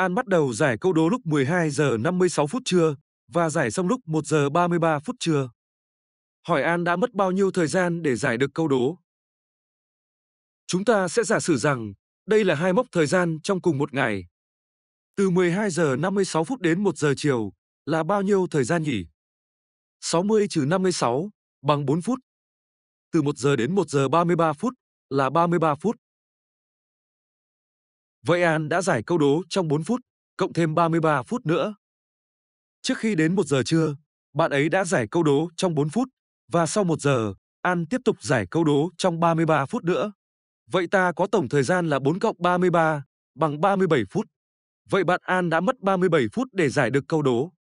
An bắt đầu giải câu đố lúc 12 giờ 56 phút trưa và giải xong lúc 1 giờ 33 phút trưa. Hỏi An đã mất bao nhiêu thời gian để giải được câu đố? Chúng ta sẽ giả sử rằng đây là hai mốc thời gian trong cùng một ngày. Từ 12 giờ 56 phút đến 1 giờ chiều là bao nhiêu thời gian nhỉ? 60 trừ 56 bằng 4 phút. Từ 1 giờ đến 1 giờ 33 phút là 33 phút vậy an đã giải câu đố trong 4 phút, cộng thêm 33 phút nữa. Trước khi đến 1 giờ trưa, bạn ấy đã giải câu đố trong 4 phút và sau 1 giờ, An tiếp tục giải câu đố trong 33 phút nữa. Vậy ta có tổng thời gian là 4 cộng 33 bằng 37 phút. Vậy bạn An đã mất 37 phút để giải được câu đố.